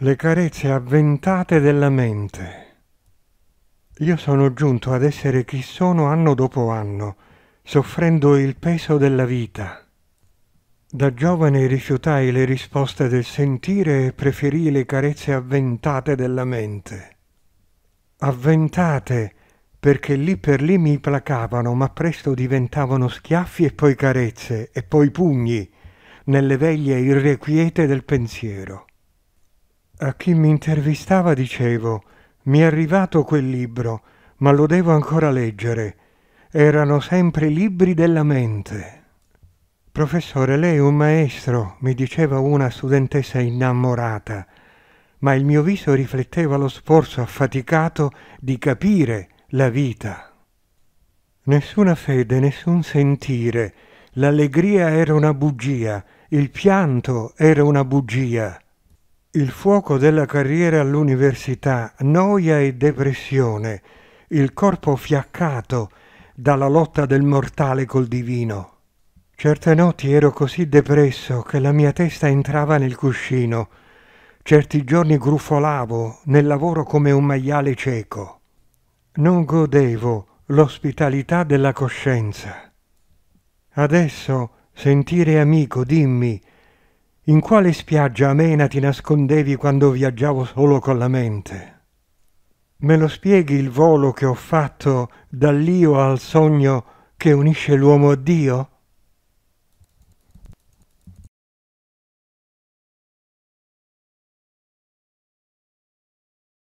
Le carezze avventate della mente. Io sono giunto ad essere chi sono anno dopo anno, soffrendo il peso della vita. Da giovane rifiutai le risposte del sentire e preferii le carezze avventate della mente. Avventate perché lì per lì mi placavano, ma presto diventavano schiaffi e poi carezze e poi pugni nelle veglie irrequiete del pensiero. A chi mi intervistava dicevo, mi è arrivato quel libro, ma lo devo ancora leggere. Erano sempre libri della mente. Professore, lei è un maestro, mi diceva una studentessa innamorata, ma il mio viso rifletteva lo sforzo affaticato di capire la vita. Nessuna fede, nessun sentire, l'allegria era una bugia, il pianto era una bugia. Il fuoco della carriera all'università, noia e depressione, il corpo fiaccato dalla lotta del mortale col divino. Certe notti ero così depresso che la mia testa entrava nel cuscino. Certi giorni grufolavo nel lavoro come un maiale cieco. Non godevo l'ospitalità della coscienza. Adesso sentire amico, dimmi, in quale spiaggia amena ti nascondevi quando viaggiavo solo con la mente? Me lo spieghi il volo che ho fatto dall'io al sogno che unisce l'uomo a Dio?